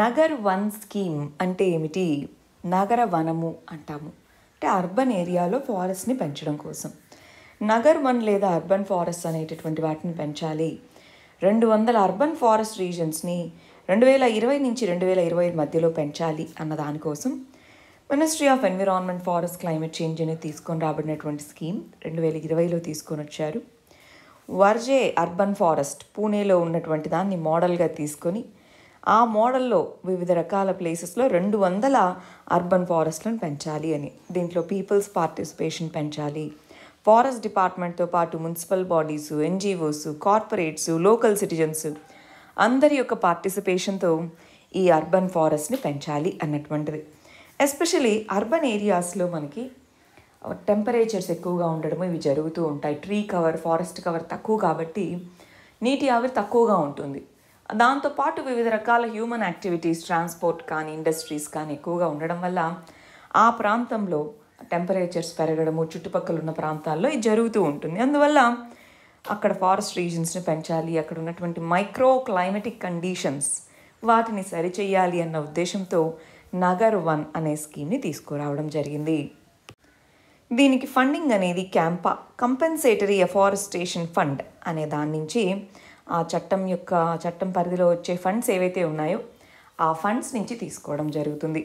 Nagar one scheme అంటే ఏమిటి నగర వనము అంటాము అంటే అర్బన్ ఏరియాలో ఫారెస్ట్ని పెంచడం కోసం నగర్ వన్ లేదా అర్బన్ ఫారెస్ట్ అనేటటువంటి వాటిని పెంచాలి రెండు వందల అర్బన్ ఫారెస్ట్ రీజన్స్ని రెండు వేల ఇరవై నుంచి రెండు వేల ఇరవై మధ్యలో పెంచాలి అన్న దానికోసం ministry of environment forest climate change అనేది తీసుకొని రాబడినటువంటి స్కీమ్ రెండు వేల ఇరవైలో తీసుకొని వచ్చారు వర్జే అర్బన్ ఫారెస్ట్ పూణేలో ఉన్నటువంటి దాన్ని మోడల్గా తీసుకొని ఆ మోడల్లో వివిధ రకాల ప్లేసెస్లో రెండు వందల అర్బన్ ఫారెస్ట్లను పెంచాలి అని దీంట్లో పీపుల్స్ పార్టిసిపేషన్ పెంచాలి ఫారెస్ట్ డిపార్ట్మెంట్తో పాటు municipal bodies NGOs corporates local citizens అందరి యొక్క పార్టిసిపేషన్తో ఈ అర్బన్ ఫారెస్ట్ని పెంచాలి అన్నటువంటిది ఎస్పెషలీ అర్బన్ ఏరియాస్లో మనకి టెంపరేచర్స్ ఎక్కువగా ఉండడము ఇవి జరుగుతూ ఉంటాయి ట్రీ కవర్ ఫారెస్ట్ కవర్ తక్కువ కాబట్టి నీటి ఆవిరి తక్కువగా ఉంటుంది దాంతోపాటు వివిధ రకాల హ్యూమన్ యాక్టివిటీస్ ట్రాన్స్పోర్ట్ కానీ ఇండస్ట్రీస్ కానీ ఎక్కువగా ఉండడం వల్ల ఆ ప్రాంతంలో టెంపరేచర్స్ పెరగడము చుట్టుపక్కల ఉన్న ప్రాంతాల్లో ఇది జరుగుతూ ఉంటుంది అందువల్ల అక్కడ ఫారెస్ట్ రీజన్స్ని పెంచాలి అక్కడ ఉన్నటువంటి మైక్రో క్లైమెటిక్ కండిషన్స్ వాటిని సరిచేయాలి అన్న ఉద్దేశంతో నగర్ వన్ అనే స్కీమ్ని తీసుకురావడం జరిగింది దీనికి ఫండింగ్ అనేది క్యాంపా కంపెన్సేటరీ ఎఫారెస్టేషన్ ఫండ్ అనే దాని నుంచి ఆ చట్టం యొక్క చట్టం పరిధిలో వచ్చే ఫండ్స్ ఏవైతే ఉన్నాయో ఆ ఫండ్స్ నుంచి తీసుకోవడం జరుగుతుంది